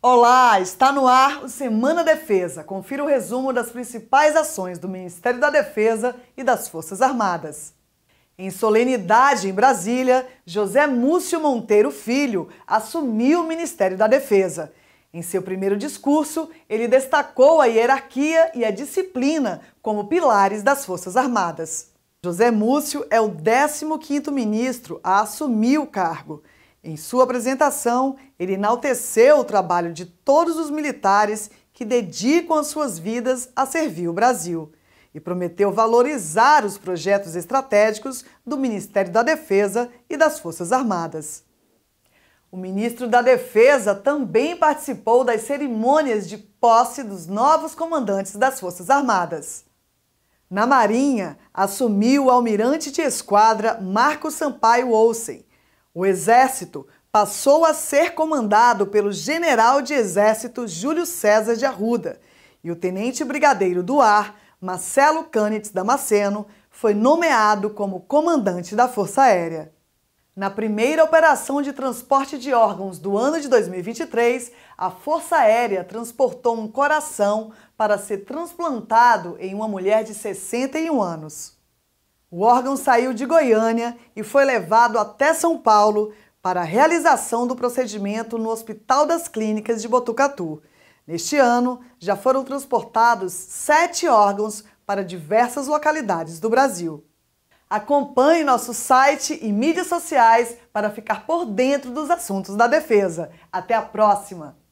Olá, está no ar o Semana Defesa. Confira o resumo das principais ações do Ministério da Defesa e das Forças Armadas. Em solenidade em Brasília, José Múcio Monteiro Filho assumiu o Ministério da Defesa. Em seu primeiro discurso, ele destacou a hierarquia e a disciplina como pilares das Forças Armadas. José Múcio é o 15º ministro a assumir o cargo. Em sua apresentação, ele enalteceu o trabalho de todos os militares que dedicam as suas vidas a servir o Brasil e prometeu valorizar os projetos estratégicos do Ministério da Defesa e das Forças Armadas. O ministro da Defesa também participou das cerimônias de posse dos novos comandantes das Forças Armadas. Na Marinha, assumiu o almirante de esquadra Marco Sampaio Olsen, o exército passou a ser comandado pelo general de exército Júlio César de Arruda e o tenente brigadeiro do ar, Marcelo Cânitz Damasceno, foi nomeado como comandante da Força Aérea. Na primeira operação de transporte de órgãos do ano de 2023, a Força Aérea transportou um coração para ser transplantado em uma mulher de 61 anos. O órgão saiu de Goiânia e foi levado até São Paulo para a realização do procedimento no Hospital das Clínicas de Botucatu. Neste ano, já foram transportados sete órgãos para diversas localidades do Brasil. Acompanhe nosso site e mídias sociais para ficar por dentro dos assuntos da defesa. Até a próxima!